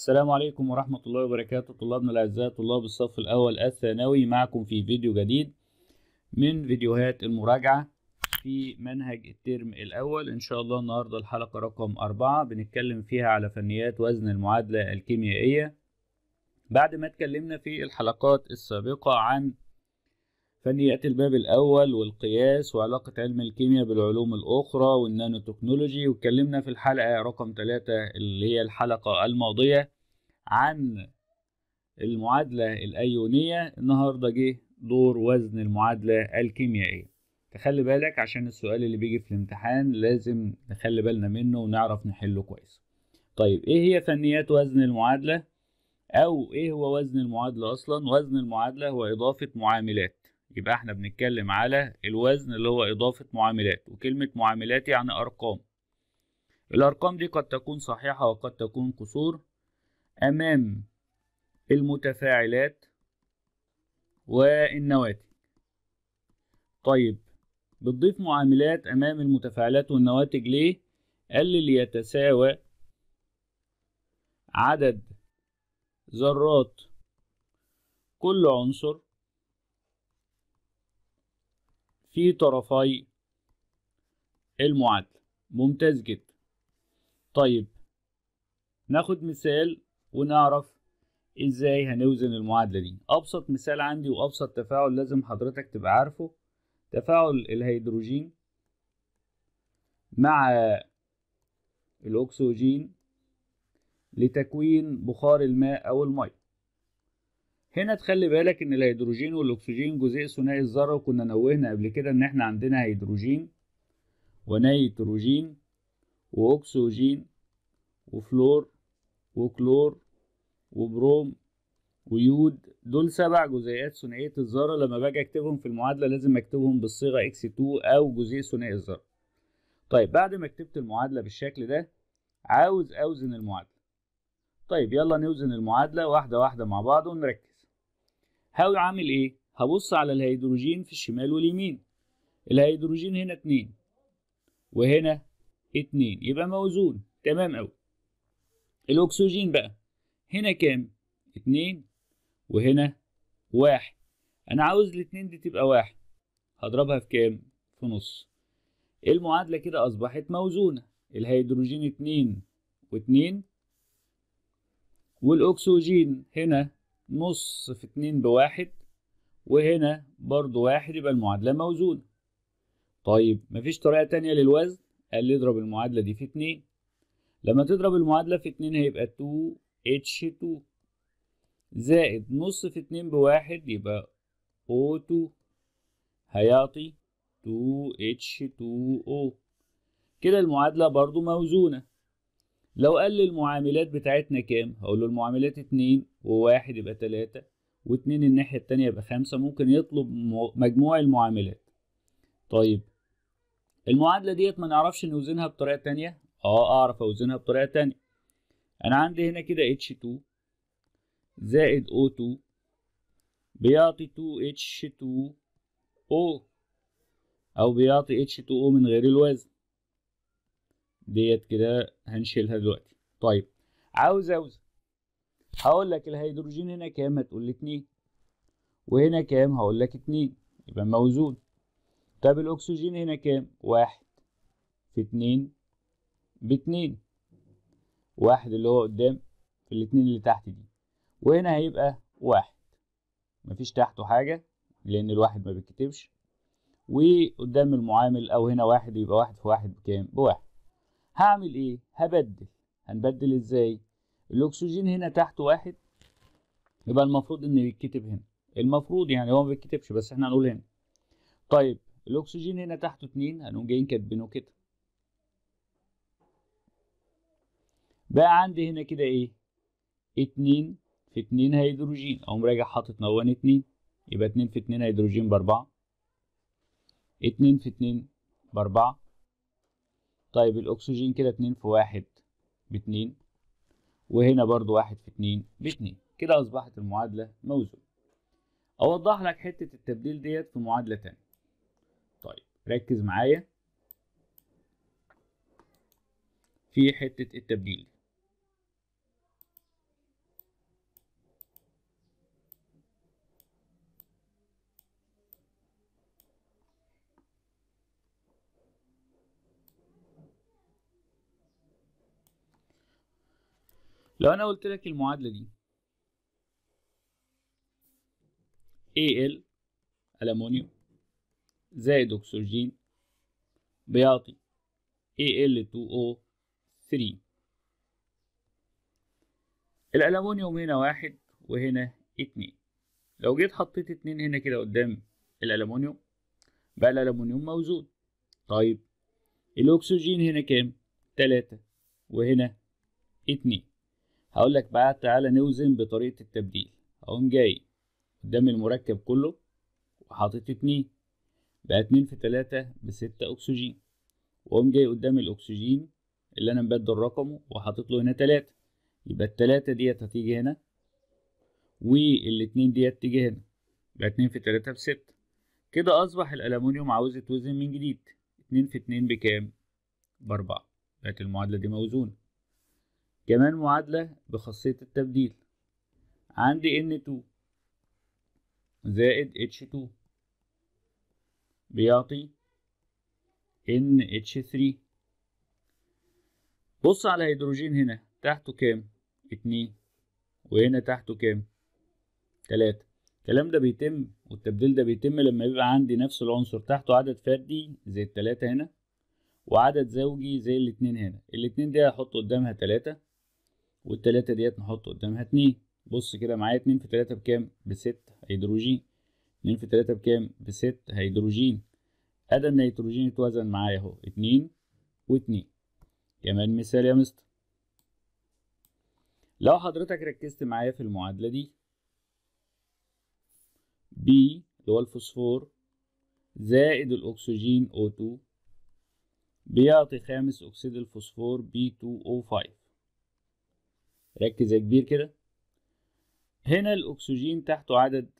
السلام عليكم ورحمة الله وبركاته طلابنا الأعزاء طلاب الصف الأول الثانوي معكم في فيديو جديد من فيديوهات المراجعة في منهج الترم الأول إن شاء الله النهاردة الحلقة رقم أربعة بنتكلم فيها على فنيات وزن المعادلة الكيميائية بعد ما اتكلمنا في الحلقات السابقة عن فنيات الباب الأول والقياس وعلاقة علم الكيمياء بالعلوم الأخرى والنانو تكنولوجي واتكلمنا في الحلقة رقم ثلاثة اللي هي الحلقة الماضية عن المعادلة الأيونية النهاردة جه دور وزن المعادلة الكيميائية تخلي بالك عشان السؤال اللي بيجي في الامتحان لازم نخلي بالنا منه ونعرف نحله كويس طيب ايه هي فنيات وزن المعادلة او ايه هو وزن المعادلة اصلا وزن المعادلة هو اضافة معاملات يبقى احنا بنتكلم على الوزن اللي هو إضافة معاملات وكلمة معاملات يعني أرقام الأرقام دي قد تكون صحيحة وقد تكون قصور أمام المتفاعلات والنواتج طيب بتضيف معاملات أمام المتفاعلات والنواتج ليه؟ قال لي ليتساوى عدد ذرات كل عنصر في طرفي المعادلة ممتاز جدا طيب ناخد مثال ونعرف ازاي هنوزن المعادلة دي ابسط مثال عندي وابسط تفاعل لازم حضرتك تبقى عارفه تفاعل الهيدروجين مع الأكسجين لتكوين بخار الماء أو المية هنا تخلي بالك ان الهيدروجين والاكسجين جزيء ثنائي الذره وكنا نوهنا قبل كده ان احنا عندنا هيدروجين ونيتروجين واكسجين وفلور وكلور وبروم ويود دول سبع جزيئات ثنائيه الذره لما باجي اكتبهم في المعادله لازم اكتبهم بالصيغه اكس 2 او جزيء ثنائي الذره طيب بعد ما كتبت المعادله بالشكل ده عاوز اوزن المعادله طيب يلا نوزن المعادله واحده واحده مع بعض ونركز هاوي عامل ايه هبص على الهيدروجين في الشمال واليمين الهيدروجين هنا اتنين وهنا اتنين يبقى موزون تمام اوي الاكسجين بقى هنا كام اتنين وهنا واحد انا عاوز الاتنين دي تبقى واحد هضربها في كام في نص المعادلة كده اصبحت موزونة الهيدروجين اتنين واتنين والاكسجين هنا نص في اتنين بواحد وهنا برضو واحد يبقى المعادلة موزونة طيب مفيش طريقة تانية للوزن قال لي اضرب المعادلة دي في اتنين لما تضرب المعادلة في اتنين هيبقى 2 اتش 2 زائد نص في اتنين بواحد يبقى او 2 هيعطي 2 اتش 2 او كده المعادلة برضو موزونة لو قال لي المعاملات بتاعتنا كام هقول له المعاملات اتنين وواحد يبقى تلاتة واتنين الناحية التانية يبقى خمسة ممكن يطلب مجموع المعاملات طيب المعادلة ديت ما نعرفش نوزنها بطريقة تانية اه اعرف اوزنها بطريقة تانية انا عندي هنا كده H2 زائد O2 بيعطي 2H2O او بيعطي H2O من غير الوزن ديت كده هنشيلها دلوقتي طيب عاوز اوزن هقول لك الهيدروجين هنا كام هتقول لي 2 وهنا كام هقول لك 2 يبقى موزون طب الاكسجين هنا كام واحد في 2 باتنين واحد اللي هو قدام في الاتنين اللي تحت دي وهنا هيبقى واحد مفيش تحته حاجة لأن الواحد ما بيتكتبش وقدام المعامل أو هنا واحد يبقى واحد في واحد بكام بواحد هعمل ايه هبدل هنبدل ازاي الاكسجين هنا تحت واحد يبقى المفروض ان بيتكتب هنا المفروض يعني هو ما بيتكتبش بس احنا هنقول هنا طيب الاكسجين هنا تحته اتنين هنقوم جايين كاتبينه كده بقى عندي هنا كده ايه اتنين في اتنين هيدروجين اقوم راجع حاطط نوان اتنين يبقى اتنين في اتنين هيدروجين باربعة اتنين في اتنين باربعة طيب الأكسجين كده اتنين في واحد باتنين وهنا برضو واحد في اتنين باتنين كده أصبحت المعادلة موزون أوضح لك حتة التبديل ديت في معادلة تانية طيب ركز معايا في حتة التبديل دي لو انا قلت لك المعادله دي Al الامونيوم زائد أكسجين بيعطي Al2O3 الألمونيوم هنا واحد وهنا اتنين لو جيت حطيت اتنين هنا كده قدام الألمونيوم بقى الألمونيوم موزون طيب الأكسجين هنا كام؟ تلاتة وهنا اتنين هقول لك بقى تعالى نوزن بطريقة التبديل أقوم جاي قدام المركب كله وحاطط اتنين بقى اتنين في تلاتة بستة أكسجين وأقوم جاي قدام الأكسجين اللي أنا مبدل رقمه وحاطط له هنا تلاتة يبقى التلاتة ديت هتيجي هنا والاتنين ديت تيجي هنا يبقى اتنين في تلاتة بستة كده أصبح الألمونيوم عاوز يتوزن من جديد اتنين في اتنين بكام؟ بأربعة بقت المعادلة دي موزونة كمان معادلة بخاصية التبديل عندي N2 زائد H2 بيعطي NH3 بص على هيدروجين هنا تحته كام؟ اتنين وهنا تحته كام؟ تلاتة الكلام ده بيتم والتبديل ده بيتم لما يبقى عندي نفس العنصر تحته عدد فردي زي التلاتة هنا وعدد زوجي زي الاتنين هنا الاتنين دي هحط قدامها تلاتة والتلاتة ديت نحط قدامها اتنين بص كده معايا اتنين في تلاتة بكام بست هيدروجين اتنين في تلاتة بكام بست هيدروجين أدا النيتروجين اتوزن معايا اهو اتنين واتنين كمان مثال يا مستر لو حضرتك ركزت معايا في المعادلة دي B اللي هو الفوسفور زائد الأكسجين O2 بيعطي خامس أكسيد الفوسفور B2O5 ركز يا كبير كده هنا الأكسجين تحته عدد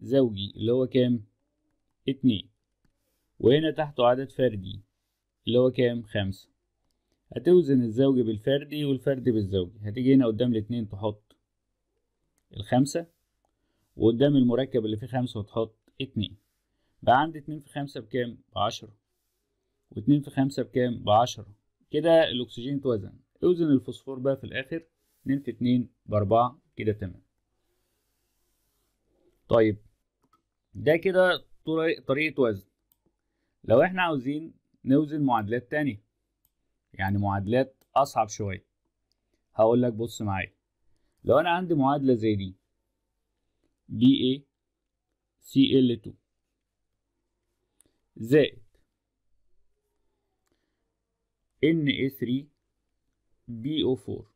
زوجي اللي هو كام؟ اتنين وهنا تحته عدد فردي اللي هو كام؟ خمسة هتوزن الزوجي بالفردي والفردي بالزوجي هتيجي هنا قدام الاتنين تحط الخمسة وقدام المركب اللي فيه خمسة وتحط اتنين بقى عندي اتنين في خمسة بكام؟ بعشرة واتنين في خمسة بكام؟ بعشرة كده الأكسجين اتوزن اوزن الفوسفور بقى في الآخر 2 في 2 بأربعة كده تمام طيب ده كده طريقة وزن لو احنا عاوزين نوزن معادلات تانية يعني معادلات أصعب شوية هقول لك بص معايا لو أنا عندي معادلة زي دي دي اي سي ال 2 زائد ان اي 3 بي او 4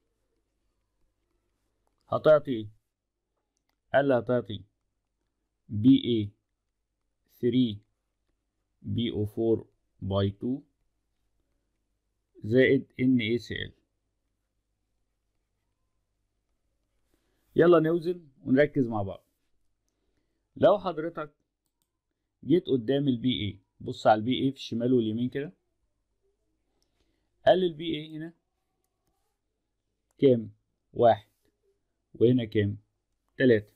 هتعطي ايه قال لي هتعطي BA 3 BO 4 by 2 زائد ان إيه يلا نوزن ونركز مع بعض لو حضرتك جيت قدام البي BA إيه، بص على البي BA إيه في الشمال واليمين كده قال البي BA هنا كام واحد وهنا كام تلاتة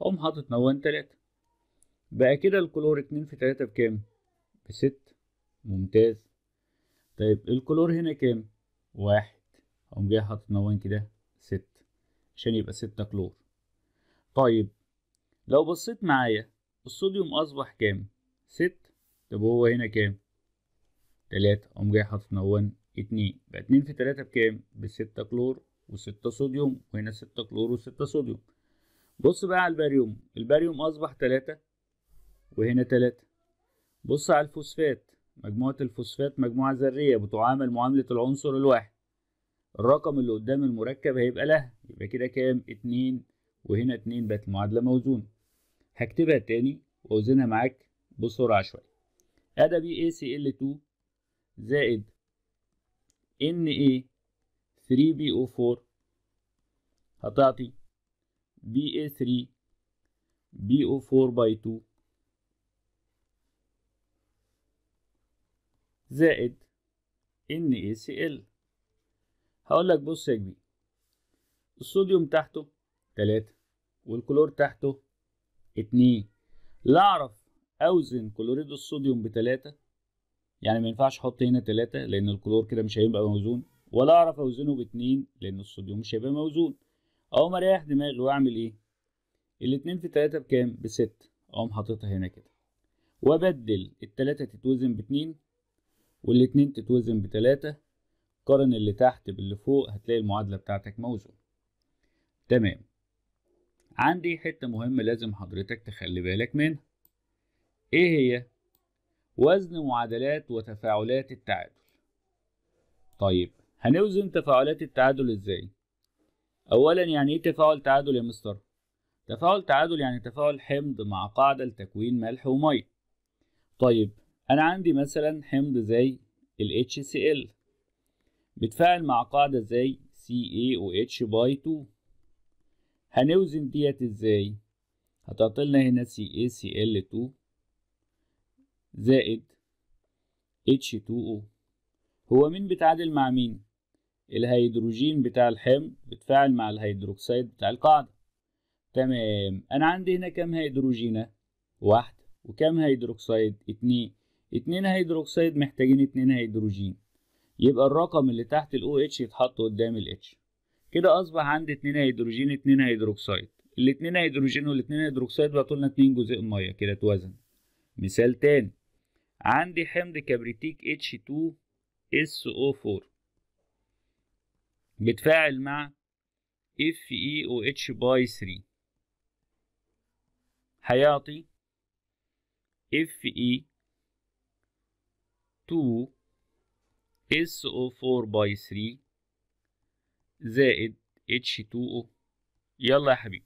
هقوم حاطط نوان تلاتة بقى كده الكلور اتنين في تلاتة بكام بست ممتاز طيب الكلور هنا كام واحد هقوم جاي حاطط نوان كده ست عشان يبقى ستة كلور طيب لو بصيت معايا الصوديوم أصبح كام ست طب هو هنا كام تلاتة أقوم جاي حاطط نوان اتنين بقى اتنين في تلاتة بكام بستة كلور و6 صوديوم وهنا 6 كلور و6 صوديوم بص بقى على الباريوم الباريوم أصبح 3 وهنا 3 بص على الفوسفات مجموعة الفوسفات مجموعة ذرية بتعامل معاملة العنصر الواحد الرقم اللي قدام المركب هيبقى له يبقى كده كام اتنين وهنا اتنين بقت المعادلة موزونة هكتبها تاني وأوزنها معاك بسرعة بي سي إل ACL2 زائد إن إيه 3BO4 هتعطي BA3 BO4 by 2 زائد NaCl هقول لك بص يا كبير الصوديوم تحته 3 والكلور تحته 2 لا اعرف اوزن كلوريد الصوديوم ب 3 يعني ما ينفعش احط هنا 3 لان الكلور كده مش هيبقى موزون ولا اعرف اوزنه باتنين لان الصوديوم مش موزون اقوم اريح دماغي واعمل ايه الاتنين في تلاتة بكام بستة اقوم حاططها هنا كده وابدل التلاتة تتوزن باتنين والاتنين تتوزن بتلاتة قارن اللي تحت باللي فوق هتلاقي المعادلة بتاعتك موزون تمام عندي حتة مهمة لازم حضرتك تخلي بالك منها ايه هي وزن معادلات وتفاعلات التعادل طيب هنوزن تفاعلات التعادل ازاي اولا يعني ايه تفاعل تعادل يا مستر تفاعل تعادل يعني تفاعل حمض مع قاعده لتكوين ملح وميه طيب انا عندي مثلا حمض زي ال HCl بتفاعل مع قاعده زي CaOH باي 2 هنوزن ديت ازاي هتعطي لنا هنا CaCl2 زائد H2O هو مين بيتعادل مع مين الهيدروجين بتاع الحمض بتفاعل مع الهيدروكسيد بتاع القاعدة تمام أنا عندي هنا كام هيدروجينة واحدة وكام هيدروكسيد اتنين اتنين هيدروكسيد محتاجين اتنين هيدروجين يبقى الرقم اللي تحت الـ OH يتحط قدام الـ H كده أصبح عندي اتنين هيدروجين اتنين هيدروكسيد الاتنين هيدروجين والاتنين هيدروكسيد بقى اتنين جزيء مية كده اتوزن مثال تاني عندي حمض كبريتيك H2SO4 بتفاعل مع اف اي او اتش باي 3 هيعطي اف اي 2 اس او 4 باي 3 زائد اتش 2 او يلا يا حبيبي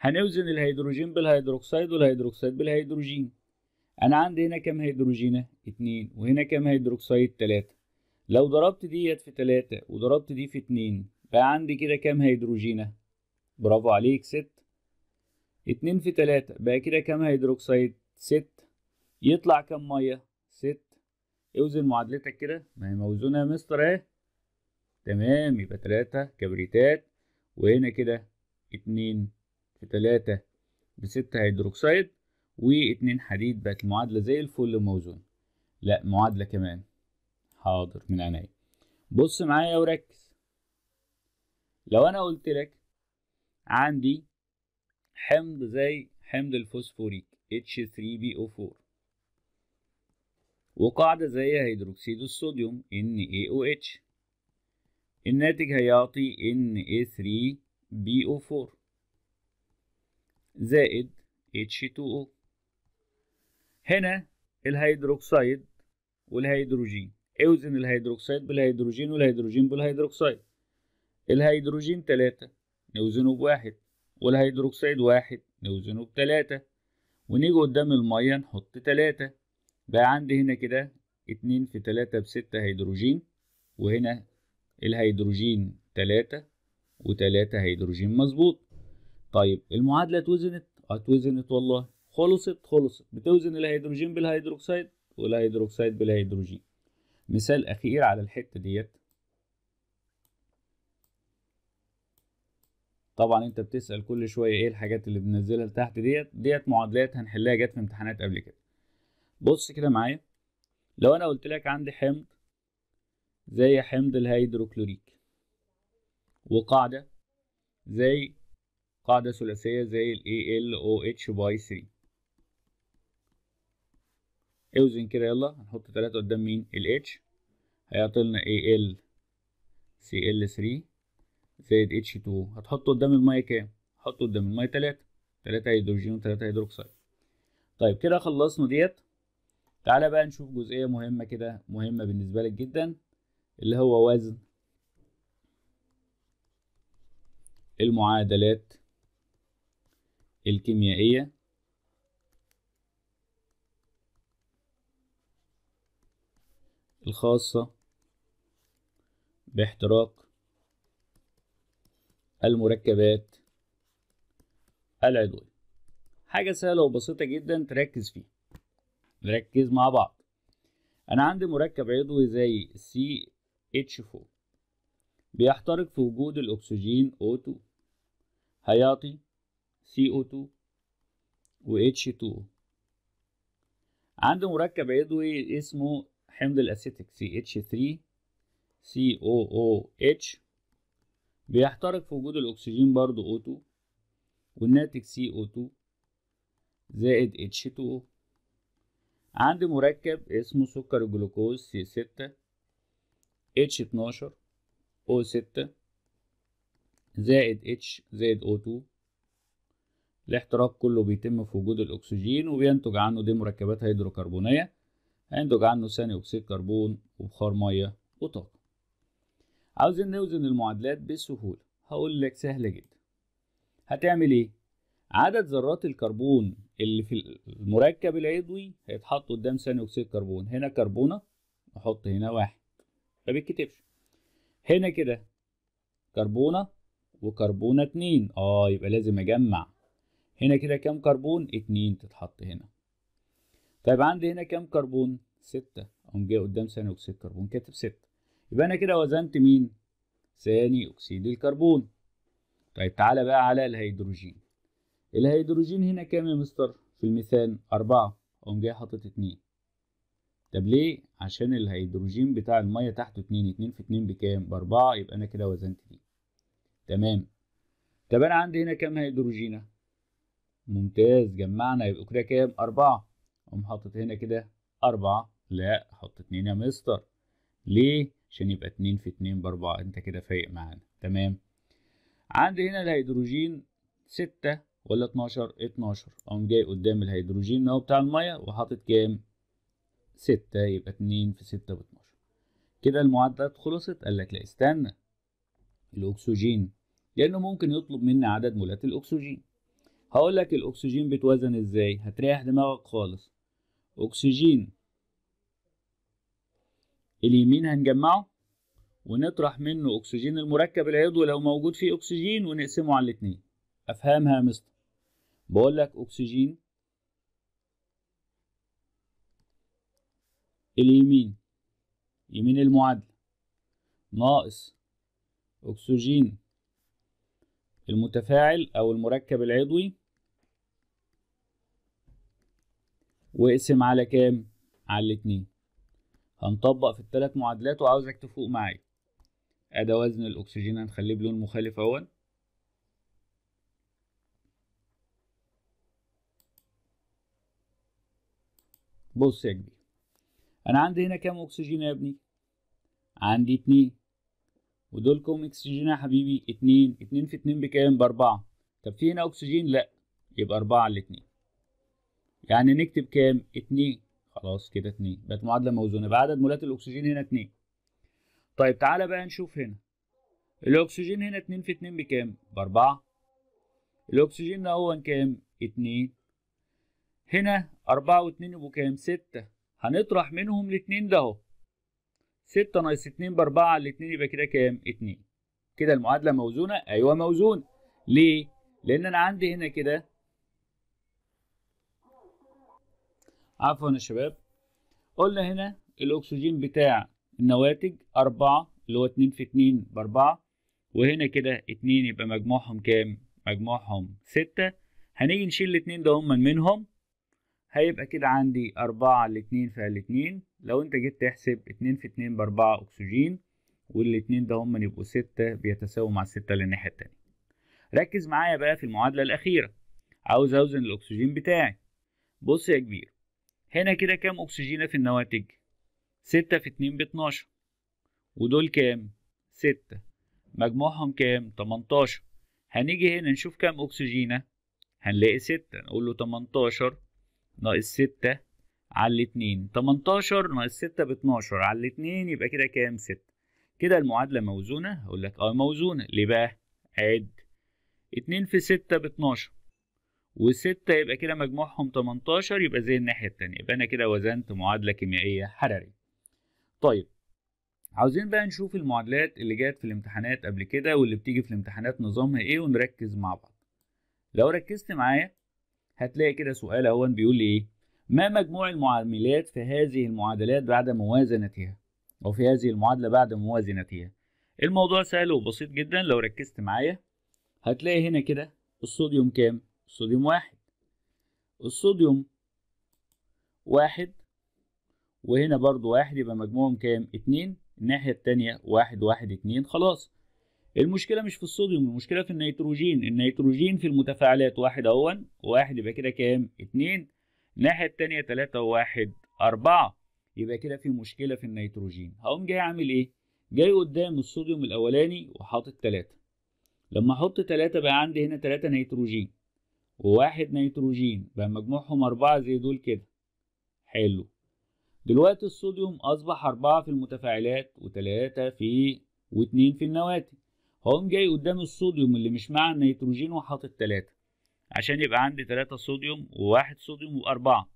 هنوزن الهيدروجين بالهيدروكسيد والهيدروكسيد بالهيدروجين انا عندي هنا كام هيدروجينه اتنين وهنا كام هيدروكسيد تلاته لو ضربت ديت في تلاتة وضربت دي في اتنين بقى عندي كده كام هيدروجينة برافو عليك ست اتنين في تلاتة بقى كده كام هيدروكسيد ست يطلع كام مية ست اوزن معادلتك كده ما هي موزونة يا مستر اهي تمام يبقى تلاتة كبريتات وهنا كده اتنين في تلاتة بستة هيدروكسيد واتنين حديد بقت المعادلة زي الفل موزونة لا معادلة كمان حاضر من عينيا بص معايا وركز لو انا قلت لك عندي حمض زي حمض الفوسفوريك h 3 bo وقاعدة زي هيدروكسيد الصوديوم NaOH الناتج هيعطي Na3BO4 زائد H2O هنا الهيدروكسيد والهيدروجين اوزن الهيدروكسيد بالهيدروجين والهيدروجين بالهيدروكسيد الهيدروجين تلاتة نوزنه بواحد والهيدروكسيد واحد نوزنه بتلاتة ونيجي قدام المية نحط تلاتة بقى عندي هنا كده اتنين في تلاتة بستة هيدروجين وهنا الهيدروجين تلاتة وتلاتة هيدروجين مظبوط طيب المعادلة اتوزنت اتوزنت والله خلصت خلصت بتوزن الهيدروجين بالهيدروكسيد والهيدروكسيد بالهيدروجين مثال أخير على الحتة ديت طبعا انت بتسأل كل شوية ايه الحاجات اللي بننزلها لتحت ديت ديت معادلات هنحلها جت في امتحانات قبل كده بص كده معايا لو انا قلت لك عندي حمض زي حمض الهيدروكلوريك وقاعدة زي قاعدة ثلاثية زي ال ALOH by 3 اوزن كده يلا هنحط تلاتة قدام مين ال H هيعطيلنا AL CL3 زائد H2 هتحطه قدام المية كام؟ هحطه قدام المية تلاتة تلاتة هيدروجين وتلاتة هيدروكسيد طيب كده خلصنا ديت تعالى بقى نشوف جزئية مهمة كده مهمة بالنسبة لك جدا اللي هو وزن المعادلات الكيميائية الخاصة باحتراق المركبات العضوية حاجة سهلة وبسيطة جدا تركز فيها نركز مع بعض أنا عندي مركب عضوي زي CH4 بيحترق في وجود الأكسجين O2 هيعطي CO2 و H2O عندي مركب عضوي اسمه حمض الاسيتيك CH3COOH بيحترق في وجود الاكسجين برضو O2 والناتج CO2 زائد H2O عندي مركب اسمه سكر الجلوكوز سي H12O6 زائد اتش 12 او 6 زائد اتش زائد او 2 الاحتراق كله بيتم في وجود الأكسجين وبينتج عنه دي مركبات هيدروكربونية هينتج عنه ثاني أكسيد كربون وبخار مية وطاقة عاوزين نوزن المعادلات بسهولة هقول لك سهلة جدا هتعمل ايه؟ عدد ذرات الكربون اللي في المركب العضوي هيتحط قدام ثاني أكسيد كربون هنا كربونة نحط هنا واحد ما بيتكتبش هنا كده كربونة وكربونة اتنين اه يبقى لازم اجمع هنا كده كام كربون اتنين تتحط هنا طيب عندي هنا كام كربون ستة اقوم جاي قدام ثاني اكسيد الكربون كاتب ستة يبقى انا كده وزنت مين ثاني اكسيد الكربون طيب تعالى بقى على الهيدروجين الهيدروجين هنا كام يا مستر في الميثان أربعة اقوم جاي حاطط اتنين طب ليه عشان الهيدروجين بتاع الميه تحته اتنين اتنين في اتنين بكام بأربعة يبقى انا كده وزنت دي تمام طب انا عندي هنا كام هيدروجينه ممتاز جمعنا يبقى كده كام أربعة اقوم حاطط هنا كده أربعة لا حط اتنين يا مستر ليه؟ عشان يبقى اتنين في اتنين بأربعة أنت كده فايق معانا تمام عندي هنا الهيدروجين ستة ولا اتناشر اتناشر أقوم جاي قدام الهيدروجين أهو بتاع المية وحاطط كام؟ ستة يبقى اتنين في ستة باتناشر كده المعادلات خلصت قال لك لا استنى الأكسجين لأنه ممكن يطلب مني عدد مولات الأكسجين هقول لك الأكسجين بيتوزن إزاي هتريح دماغك خالص أكسجين اليمين هنجمعه ونطرح منه أكسجين المركب العضوي لو موجود فيه أكسجين ونقسمه على الاتنين أفهمها يا مستر بقول لك أكسجين اليمين يمين المعادلة ناقص أكسجين المتفاعل أو المركب العضوي واقسم على كام على الاتنين هنطبق في الثلاث معادلات وعاوزك تفوق معايا ادي وزن الاكسجين هنخليه بلون مخالف اول. بص يا كبير انا عندي هنا كام اكسجين يا ابني عندي اتنين ودول كم اكسجين يا حبيبي اتنين اتنين في اتنين بكام باربعة طب في هنا اكسجين لا يبقى اربعة على الاتنين يعني نكتب كام 2 خلاص كده 2 بقت معادله موزونه بعدد مولات الاكسجين هنا 2 طيب تعالى بقى نشوف هنا الاكسجين هنا 2 في 2 بكام باربعة الاكسجين ده هو كام 2 هنا 4 و2 يبقوا كام 6 هنطرح منهم الاثنين ده اهو 6 ناقص 2 باربعة الاثنين يبقى كده كام 2 كده المعادله موزونه ايوه موزونه ليه لان انا عندي هنا كده عفوا يا شباب قلنا هنا الاكسجين بتاع النواتج أربعة اللي هو اتنين في اتنين بأربعة وهنا كده اتنين يبقى مجموعهم كام؟ مجموعهم ستة هنيجي نشيل الاتنين ده هما منهم هيبقى كده عندي أربعة الاتنين الاتنين لو أنت جيت تحسب اتنين في اتنين بأربعة أكسجين والاتنين ده هما يبقوا ستة بيتساووا مع الستة اللي الناحية التانية ركز معايا بقى في المعادلة الأخيرة عاوز أوزن الأكسجين بتاعي بص يا كبير هنا كده كام أكسجين في النواتج ستة في اتنين باتناشر ودول كام ستة مجموعهم كام تمنتاشر هنيجي هنا نشوف كام أكسجينة هنلاقي ستة نقول له تمنتاشر ناقص ستة على اتنين تمنتاشر ناقص ستة باتناشر على اتنين يبقى كده كام ستة كده المعادلة موزونة هقول لك اه موزونة ليه بقى عد اتنين في ستة باتناشر و6 يبقى كده مجموعهم 18 يبقى زي الناحية التانية يبقى أنا كده وزنت معادلة كيميائية حرارية. طيب عاوزين بقى نشوف المعادلات اللي جت في الامتحانات قبل كده واللي بتيجي في الامتحانات نظامها إيه ونركز مع بعض. لو ركزت معايا هتلاقي كده سؤال اهو بيقول لي إيه؟ ما مجموع المعاملات في هذه المعادلات بعد موازنتها؟ أو في هذه المعادلة بعد موازنتها؟ الموضوع سهل وبسيط جدا لو ركزت معايا هتلاقي هنا كده الصوديوم كام؟ صوديوم واحد الصوديوم واحد وهنا برضو واحد يبقى مجموعهم كام اتنين الناحية التانية واحد واحد اتنين خلاص المشكلة مش في الصوديوم المشكلة في النيتروجين النيتروجين في المتفاعلات واحد اهون واحد يبقى كده كام اتنين الناحية التانية تلاتة واحد أربعة يبقى كده في مشكلة في النيتروجين هقوم جاي أعمل إيه؟ جاي قدام الصوديوم الأولاني وحاطط تلاتة لما أحط تلاتة بقى عندي هنا تلاتة نيتروجين وواحد نيتروجين بقى مجموعهم أربعة زي دول كده حلو دلوقتي الصوديوم أصبح أربعة في المتفاعلات وتلاتة في واتنين في النواتي هقوم جاي قدام الصوديوم اللي مش مع النيتروجين وحاطط تلاتة عشان يبقى عندي تلاتة صوديوم وواحد صوديوم وأربعة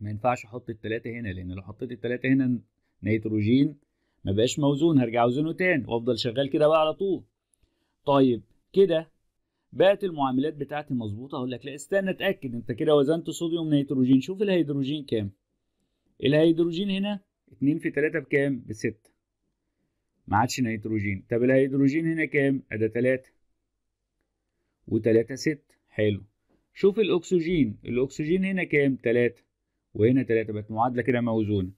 ما ينفعش أحط التلاتة هنا لأن لو حطيت التلاتة هنا نيتروجين ما بقاش موزون هرجع اوزنه تاني وافضل شغال كده بقى على طول طيب كده بقت المعاملات بتاعتي مظبوطه اقول لك لا استنى اتاكد انت كده وزنت صوديوم نيتروجين شوف الهيدروجين كام الهيدروجين هنا 2 في 3 بكام ب 6 ما عادش نيتروجين طب الهيدروجين هنا كام ادي 3 و3 6 حلو شوف الاكسجين الاكسجين هنا كام 3 وهنا 3 بقت معادله كده موزونه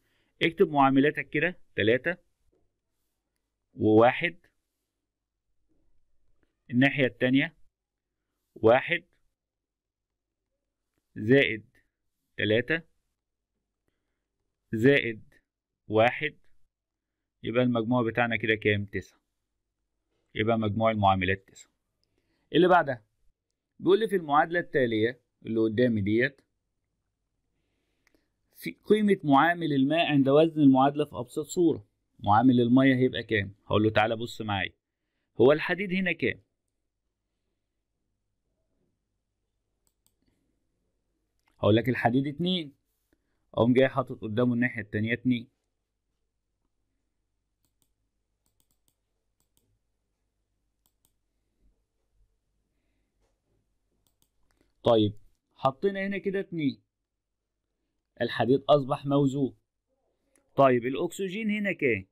اكتب معاملاتك كده 3 و1 الناحيه الثانيه واحد زائد تلاتة زائد واحد يبقى المجموع بتاعنا كده كام تسعة يبقى مجموع المعاملات تسعة اللي بعدها بيقول لي في المعادلة التالية اللي قدامي ديت في قيمة معامل الماء عند وزن المعادلة في أبسط صورة معامل المية هيبقى كام؟ هقول له تعالى بص معايا هو الحديد هنا كام؟ اقول لك الحديد اتنين اقوم جاي حاطط قدامه الناحية التانية اتنين طيب حطينا هنا كده اتنين الحديد اصبح موزون طيب الاكسجين هنا كام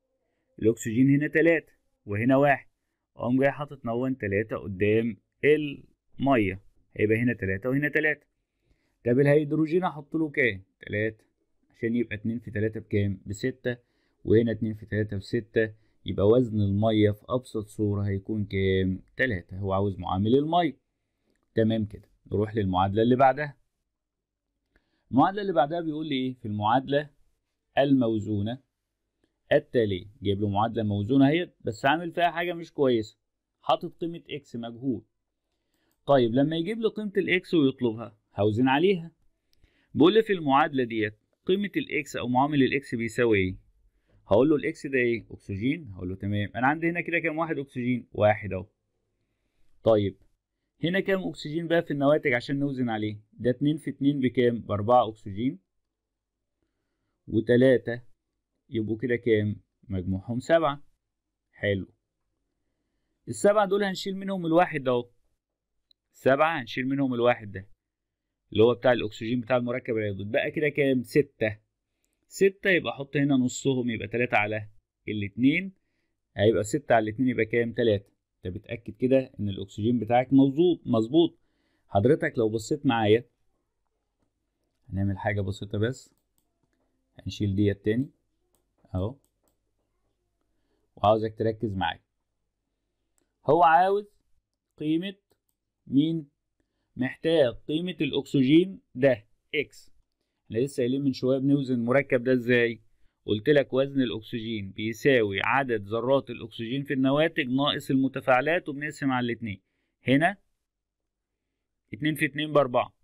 الاكسجين هنا تلاتة وهنا واحد اقوم جاي حاطط نون تلاتة قدام المية هيبقى هنا تلاتة وهنا تلاتة طب الهيدروجين احط له كام تلاتة عشان يبقى اتنين في تلاتة بكام بستة وهنا اتنين في تلاتة بستة يبقى وزن المية في أبسط صورة هيكون كام تلاتة هو عاوز معامل المية تمام كده نروح للمعادلة اللي بعدها المعادلة اللي بعدها بيقول لي ايه في المعادلة الموزونة التالية جايب له معادلة موزونة اهي بس عامل فيها حاجة مش كويسة حاطط قيمة اكس مجهول طيب لما يجيب لي قيمة الاكس ويطلبها هوزن عليها بقول لي في المعادلة ديت قيمة الإكس أو معامل الإكس بيساوي إيه؟ هقول له الإكس ده إيه؟ أكسجين هقول له تمام أنا عندي هنا كده كام واحد أكسجين؟ واحد أهو طيب هنا كام أكسجين بقى في النواتج عشان نوزن عليه؟ ده اتنين في اتنين بكام؟ بأربعة أكسجين وتلاتة يبقوا كده كام؟ مجموعهم سبعة حلو السبعة دول هنشيل منهم الواحد أهو سبعة هنشيل منهم الواحد ده اللي هو بتاع الاكسجين بتاع المركب اليودود بقى كده كام ستة ستة يبقى احط هنا نصهم يبقى تلاتة على الاتنين هيبقى ستة على الاتنين يبقى كام تلاتة انت بتأكد كده ان الاكسجين بتاعك مظبوط مظبوط حضرتك لو بصيت معايا هنعمل حاجة بسيطة بس هنشيل ديت تاني اهو وعاوزك تركز معايا هو عاوز قيمة مين محتاج قيمة الأكسجين ده إكس احنا لسه قايلين من شوية بنوزن المركب ده إزاي؟ قلت لك وزن الأكسجين بيساوي عدد ذرات الأكسجين في النواتج ناقص المتفاعلات وبنقسم على الاتنين هنا اتنين في اتنين بأربعة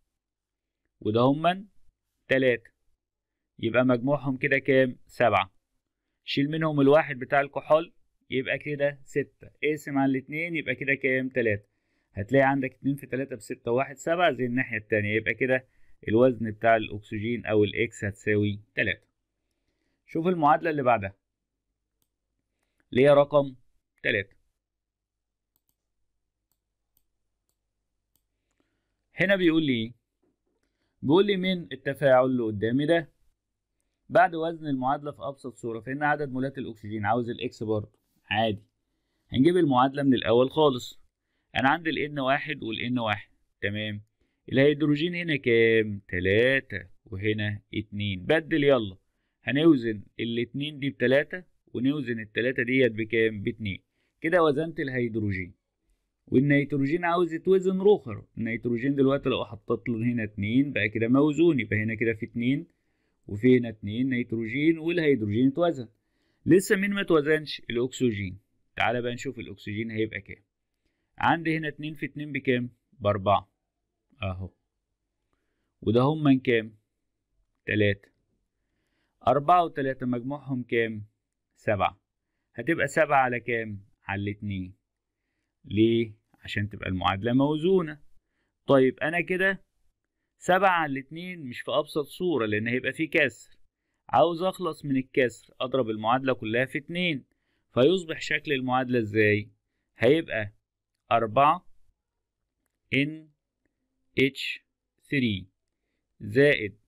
وده هما تلاتة يبقى مجموعهم كده كام؟ سبعة شيل منهم الواحد بتاع الكحول يبقى كده ستة اقسم على الاتنين يبقى كده كام؟ تلاتة هتلاقي عندك 2 في 3 ب 6 1 7 زي الناحية التانية يبقى كده الوزن بتاع الأكسجين أو الإكس هتساوي 3 شوف المعادلة اللي بعدها اللي هي رقم 3 هنا بيقول لي إيه؟ بيقول لي من التفاعل اللي قدامي ده بعد وزن المعادلة في أبسط صورة فإن عدد مولات الأكسجين عاوز الإكس برضه عادي هنجيب المعادلة من الأول خالص انا عندي الان واحد والان واحد تمام الهيدروجين هنا كام تلاتة وهنا اتنين بدل يلا هنوزن الاتنين دي بتلاتة ونوزن التلاتة ديت بكام باتنين كده وزنت الهيدروجين والنيتروجين عاوز يتوزن روخر النيتروجين دلوقتي لو حطيت له هنا اتنين بقى كده موزون يبقى هنا كده في اتنين وفي هنا اتنين نيتروجين والهيدروجين اتوزن لسه مين ما اتوزنش الاكسجين تعالى بقى نشوف الاكسجين هيبقى كام عندي هنا اتنين في اتنين بكام باربعة اهو وده هم من كام تلاتة أربعة وتلاتة مجموعهم كام سبعة هتبقى سبعة على كام على الاتنين ليه عشان تبقى المعادلة موزونة طيب أنا كده سبعة على الاتنين مش في أبسط صورة لأن هيبقى فيه كسر عاوز أخلص من الكسر أضرب المعادلة كلها في اتنين فيصبح شكل المعادلة ازاي هيبقى أربعة إن اتش ثري زائد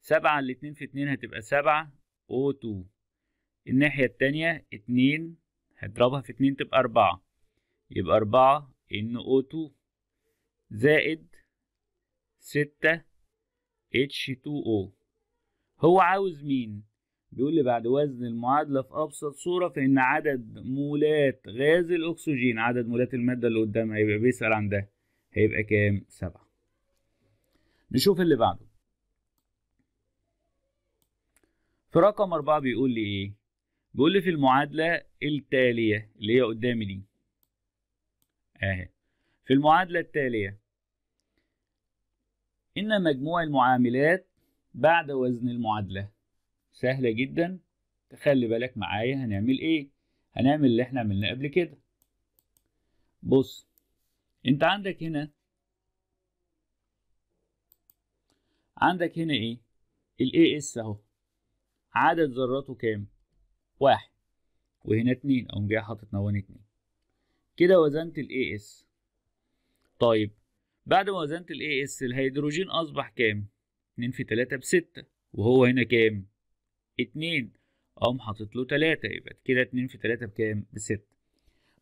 سبعة الاتنين في اتنين هتبقى سبعة أو O2 الناحية التانية اتنين هضربها في اتنين تبقى أربعة يبقى أربعة إن أو 2 زائد ستة اتش تو أو هو عاوز مين؟ بيقول لي بعد وزن المعادلة في أبسط صورة فإن عدد مولات غاز الأكسجين عدد مولات المادة اللي قدام هيبقى بيسأل عن ده هيبقى كام؟ سبعة. نشوف اللي بعده. في رقم أربعة بيقول لي إيه؟ بيقول لي في المعادلة التالية اللي هي قدامي دي. أهي. في المعادلة التالية إن مجموع المعاملات بعد وزن المعادلة سهلة جدا تخلي بالك معايا هنعمل ايه هنعمل اللي احنا عملناه قبل كده بص انت عندك هنا عندك هنا ايه الاي اس اهو عدد ذراته كام واحد وهنا اتنين اقوم جاي حاطط نوان اتنين كده وزنت الاي اس طيب بعد ما وزنت الاي اس الهيدروجين اصبح كام اتنين في تلاتة بستة وهو هنا كام اتنين اقوم حاطط له تلاته يبقى كده اتنين في تلاته بكام؟ بستة.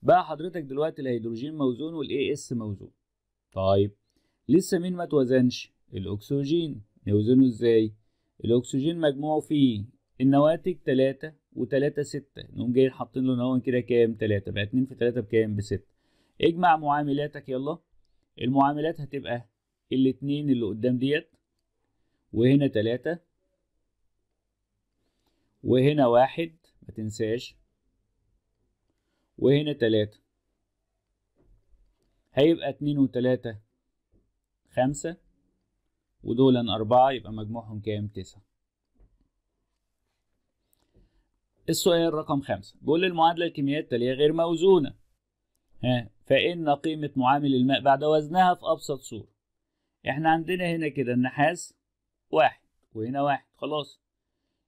بقى حضرتك دلوقتي الهيدروجين موزون والاي اس موزون. طيب لسه مين ما توزنش؟ الاكسجين نوزنه ازاي؟ الاكسجين مجموعه فيه النواتج تلاته وتلاته سته نقوم جايين حاطين له نوع كده كام؟ تلاته بقى اتنين في تلاته بكام؟ بستة. اجمع معاملاتك يلا. المعاملات هتبقى الاتنين اللي قدام ديت وهنا تلاته وهنا واحد ما تنساش وهنا تلاتة هيبقى اتنين وتلاتة خمسة ودول أربعة يبقى مجموعهم كام تسعة السؤال رقم خمسة بيقول المعادلة الكيميائية التالية غير موزونة ها فإن قيمة معامل الماء بعد وزنها في أبسط صورة احنا عندنا هنا كده النحاس واحد وهنا واحد خلاص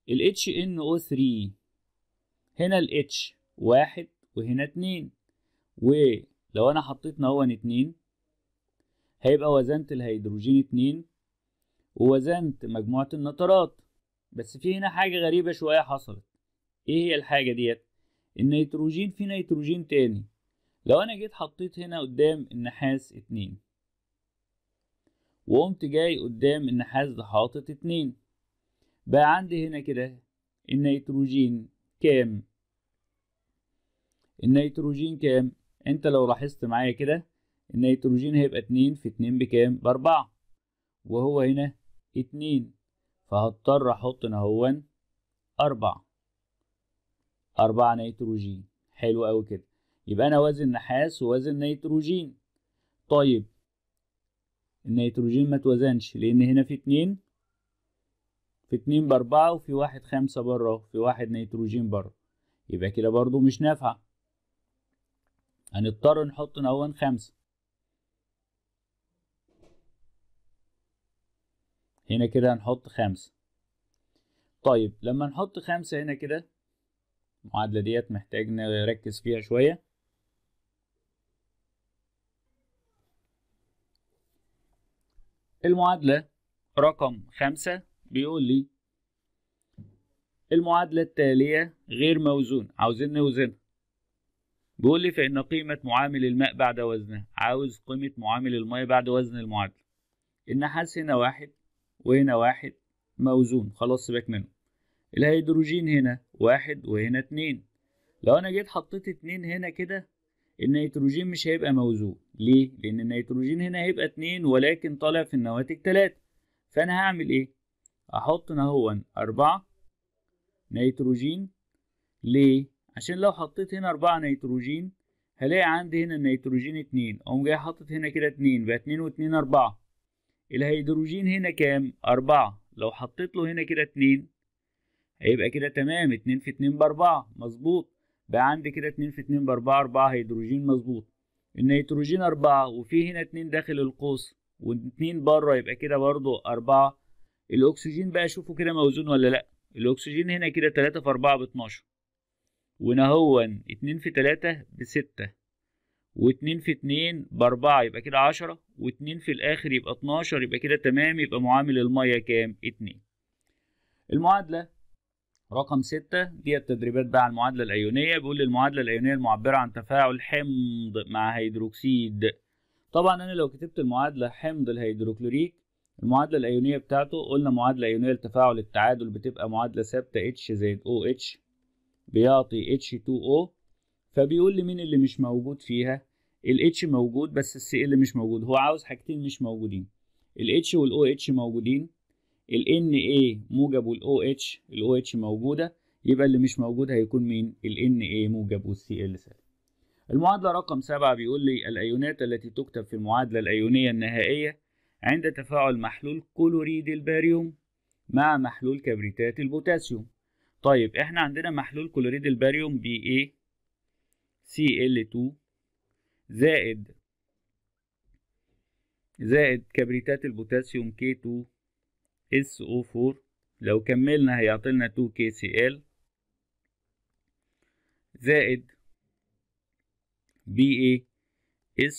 ال HNO3 هنا ال H واحد وهنا اتنين ولو أنا حطيت نهون اتنين هيبقى وزنت الهيدروجين اتنين ووزنت مجموعة النترات بس في هنا حاجة غريبة شوية حصلت ايه هي الحاجة ديت النيتروجين في نيتروجين تاني لو انا جيت حطيت هنا قدام النحاس اتنين وقمت جاي قدام النحاس ده حاطط اتنين بقى عندي هنا كده النيتروجين كام النيتروجين كام انت لو لاحظت معايا كده النيتروجين هيبقى اتنين في اتنين بكام باربعة وهو هنا اتنين فهضطر احط هنا هون اربعة اربعة نيتروجين حلو اوي كده يبقى انا وازن نحاس ووازن نيتروجين طيب النيتروجين ما توزنش لان هنا في اتنين في اتنين باربعة وفي واحد خمسة بره وفي واحد نيتروجين بره يبقى كده برضو مش نافعة هنضطر نحط نون خمسة هنا كده هنحط خمسة طيب لما نحط خمسة هنا كده المعادلة ديت محتاج نركز فيها شوية المعادلة رقم خمسة بيقول لي المعادلة التالية غير موزون عاوزين نوزنها بيقول لي فإن قيمة معامل الماء بعد وزنه عاوز قيمة معامل الماء بعد وزن المعادلة النحاس هنا واحد وهنا واحد موزون خلاص سيبك منه الهيدروجين هنا واحد وهنا اتنين لو أنا جيت حطيت اتنين هنا كده النيتروجين مش هيبقى موزون ليه؟ لأن النيتروجين هنا هيبقى اتنين ولكن طالع في النواتج تلاتة فأنا هعمل إيه؟ احط هو أربعة نيتروجين ليه عشان لو حطيت هنا أربعة نيتروجين هلاقي عندي هنا النيتروجين اتنين اقوم جاي حاطط هنا كده اتنين بقى اتنين واتنين أربعة الهيدروجين هنا كام أربعة لو حطيت له هنا كده اتنين هيبقى كده تمام اتنين في اتنين بأربعة مظبوط بقى عندي كده اتنين في اتنين بأربعة أربعة هيدروجين مظبوط النيتروجين أربعة وفي هنا اتنين داخل القوس واتنين بره يبقى كده برضه أربعة الاكسجين بقى شوفوا كده موزون ولا لا الاكسجين هنا كده 3 في 4 ب 12 ونهون 2 في 3 ب 6 و2 في 2 ب 4 يبقى كده 10 و2 في الاخر يبقى 12 يبقى كده تمام يبقى معامل الميه كام 2 المعادله رقم 6 دي التدريبات بقى على المعادله الايونيه بيقول لي المعادله الايونيه المعبره عن تفاعل حمض مع هيدروكسيد طبعا انا لو كتبت المعادله حمض الهيدروكلوريك المعادله الايونيه بتاعته قلنا معادله ايونيه لتفاعل التعادل بتبقى معادله ثابته اتش زائد او اتش بيعطي اتش 2 او فبيقول لي مين اللي مش موجود فيها ال H موجود بس ال CL مش موجود هو عاوز حاجتين مش موجودين ال H وال اتش موجودين ال NA موجب وال اتش ال اتش موجوده يبقى اللي مش موجود هيكون مين ال NA موجب والسي ال سالب المعادله رقم سبعة بيقول لي الايونات التي تكتب في المعادله الايونيه النهائيه عند تفاعل محلول كلوريد الباريوم مع محلول كبريتات البوتاسيوم طيب احنا عندنا محلول كلوريد الباريوم بي Cl2 إيه؟ زائد زائد كبريتات البوتاسيوم K2SO4 لو كملنا هيعطينا 2KCl زائد BaSO4 إيه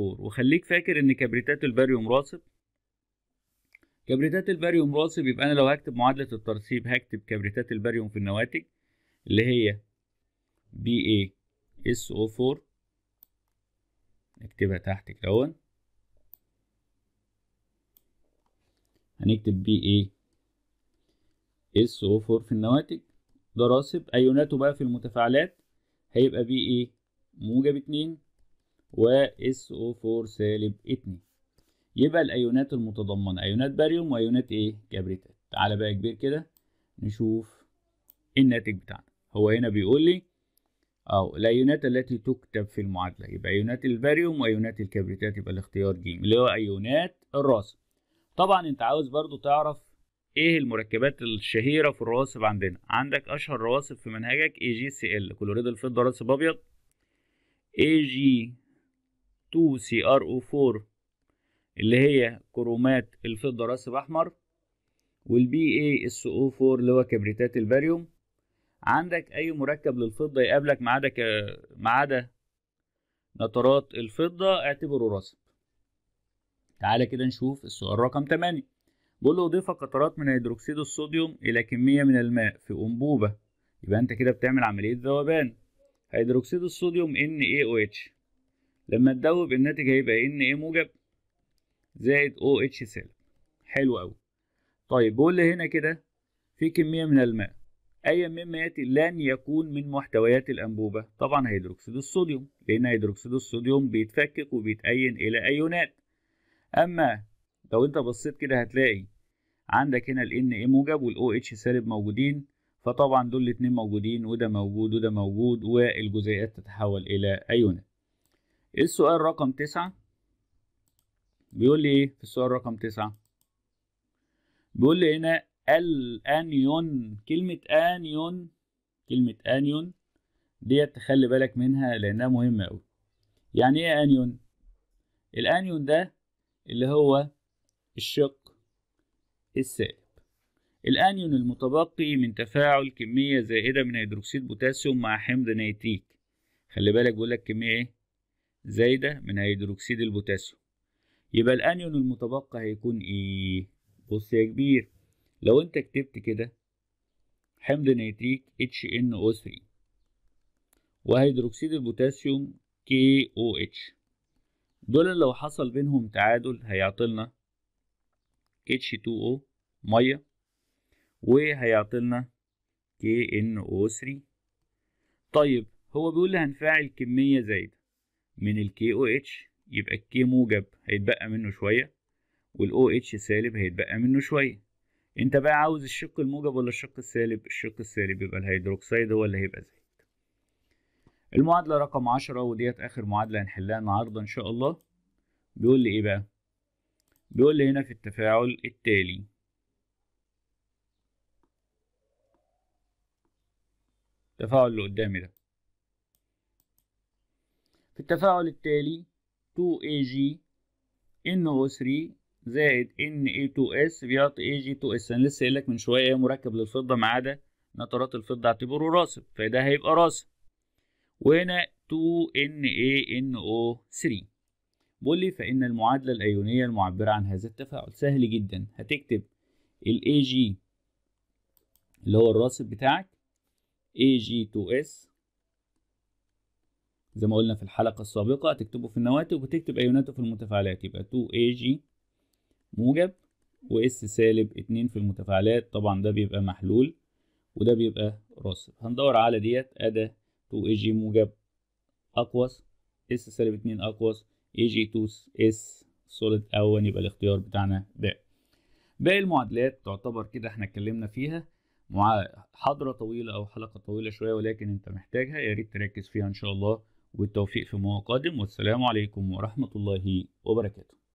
وخليك فاكر ان كبريتات الباريوم راصب كبريتات الباريوم راسب يبقى انا لو هكتب معادله الترسيب هكتب كبريتات الباريوم في النواتج اللي هي بي اي اس او 4 نكتبها تحت كده هنكتب بي اي اس او 4 في النواتج ده راسب ايوناته بقى في المتفاعلات هيبقى بي اي موجب اتنين و اس او 4 سالب اتنين يبقى الايونات المتضمنه ايونات باريوم وايونات ايه كبريتات تعالى بقى كبير كده نشوف الناتج بتاعنا هو هنا بيقول لي او الايونات التي تكتب في المعادله يبقى ايونات الباريوم وايونات الكبريتات يبقى الاختيار ج اللي هو ايونات الراسب طبعا انت عاوز برضو تعرف ايه المركبات الشهيره في الرواسب عندنا عندك اشهر رواسب في منهجك اي جي سي ال كلوريد الفضه رصب ابيض اي جي 2 سي ار او 4 اللي هي كرومات الفضة راس الأحمر والبي اي اس او 4 اللي هو كبريتات الباريوم عندك أي مركب للفضة يقابلك ما عدا ما عدا نترات الفضة اعتبره رصب تعالى كده نشوف السؤال رقم 8 بيقول له أضيف قطرات من هيدروكسيد الصوديوم إلى كمية من الماء في أنبوبة يبقى أنت كده بتعمل عملية ذوبان هيدروكسيد الصوديوم NaOH لما تذوب الناتج هيبقى Na موجب زائد او اتش سالب حلو قوي طيب بقول لي هنا كده في كميه من الماء ايا مما ياتي لن يكون من محتويات الانبوبه طبعا هيدروكسيد الصوديوم لان هيدروكسيد الصوديوم بيتفكك وبيتأين الى ايونات اما لو انت بصيت كده هتلاقي عندك هنا ال Na موجب والـ OH سالب موجودين فطبعا دول الاتنين موجودين وده موجود وده موجود والجزيئات تتحول إلى أيونات. إيه السؤال رقم تسعة بيقول لي ايه في السؤال رقم تسعة بيقول لي هنا الانيون كلمة انيون كلمة انيون ديت تخلي بالك منها لانها مهمة اوي يعني ايه انيون الانيون ده اللي هو الشق السالب الانيون المتبقي من تفاعل كمية زائدة من هيدروكسيد بوتاسيوم مع حمض نيتريك خلي بالك بيقول لك كمية ايه زايدة من هيدروكسيد البوتاسيوم يبقى الانيون المتبقى هيكون ايه بص يا كبير لو انت كتبت كده حمض نيتريك HNO3 وهيدروكسيد البوتاسيوم KOH دول لو حصل بينهم تعادل هيعطلنا H2O ميه وهيعطلنا KNO3 طيب هو بيقول لي هنفعل كمية زايدة من ال KOH يبقى الكي موجب هيتبقى منه شوية والأو اتش سالب هيتبقى منه شوية انت بقى عاوز الشق الموجب ولا الشق السالب الشق السالب يبقى الهيدروكسيد هو اللي هيبقى زائد المعادلة رقم عشرة وديت آخر معادلة هنحلها النهاردة إن شاء الله بيقول لي إيه بقى بيقول لي هنا في التفاعل التالي التفاعل اللي قدامي ده في التفاعل التالي 2Ag NO3 زائد Na2S بيعطي Ag2S أنا لسه قايل لك من شوية إيه مركب للفضة ما عدا نترات الفضة اعتبره راسب فده هيبقى راسب وهنا 2NaNO3 بيقول لي فإن المعادلة الأيونية المعبرة عن هذا التفاعل سهل جدا هتكتب الـ Ag اللي هو الراسب بتاعك Ag2S زي ما قلنا في الحلقة السابقة هتكتبه في النواتج وتكتب أيوناته في المتفاعلات يبقى 2AG إيه موجب وإس سالب 2 في المتفاعلات طبعا ده بيبقى محلول وده بيبقى راسب هندور على ديت اداه 2 2AG موجب أقوس إس سالب 2 أقوس AG2S سوليد أول يبقى الاختيار بتاعنا ده باقي المعادلات تعتبر كده احنا اتكلمنا فيها مع حضرة طويلة أو حلقة طويلة شوية ولكن أنت محتاجها يا ريت تركز فيها إن شاء الله والتوفيق في ما قادم والسلام عليكم ورحمة الله وبركاته